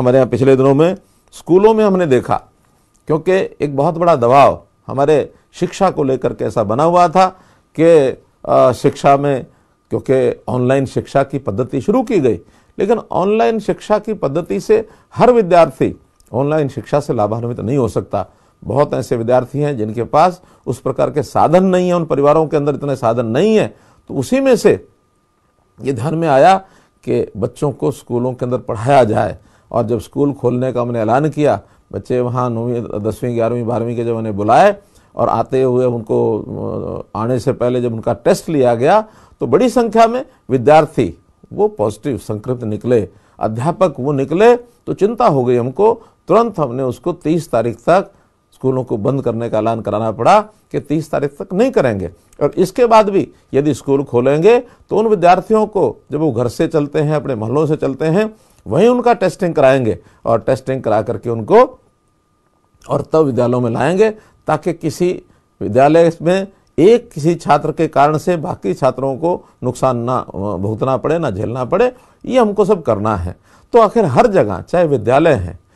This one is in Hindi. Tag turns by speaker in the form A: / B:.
A: हमारे यहाँ पिछले दिनों में स्कूलों में हमने देखा क्योंकि एक बहुत बड़ा दबाव हमारे शिक्षा को लेकर के ऐसा बना हुआ था कि शिक्षा में क्योंकि ऑनलाइन शिक्षा की पद्धति शुरू की गई लेकिन ऑनलाइन शिक्षा की पद्धति से हर विद्यार्थी ऑनलाइन शिक्षा से लाभान्वित नहीं हो सकता बहुत ऐसे विद्यार्थी हैं जिनके पास उस प्रकार के साधन नहीं है उन परिवारों के अंदर इतने साधन नहीं है तो उसी में से ये ध्यान में आया कि बच्चों को स्कूलों के अंदर पढ़ाया जाए और जब स्कूल खोलने का हमने ऐलान किया बच्चे वहाँ नौवीं दसवीं ग्यारहवीं बारहवीं के जब उन्हें बुलाए और आते हुए उनको आने से पहले जब उनका टेस्ट लिया गया तो बड़ी संख्या में विद्यार्थी वो पॉजिटिव संक्रमित निकले अध्यापक वो निकले तो चिंता हो गई हमको तुरंत हमने उसको 30 तारीख तक स्कूलों को बंद करने का ऐलान कराना पड़ा कि 30 तारीख तक नहीं करेंगे और इसके बाद भी यदि स्कूल खोलेंगे तो उन विद्यार्थियों को जब वो घर से चलते हैं अपने महलों से चलते हैं वहीं उनका टेस्टिंग कराएंगे और टेस्टिंग करा करके उनको और तब विद्यालयों में लाएंगे ताकि किसी विद्यालय में एक किसी छात्र के कारण से बाकी छात्रों को नुकसान ना भुगतना पड़े ना झेलना पड़े ये हमको सब करना है तो आखिर हर जगह चाहे विद्यालय हैं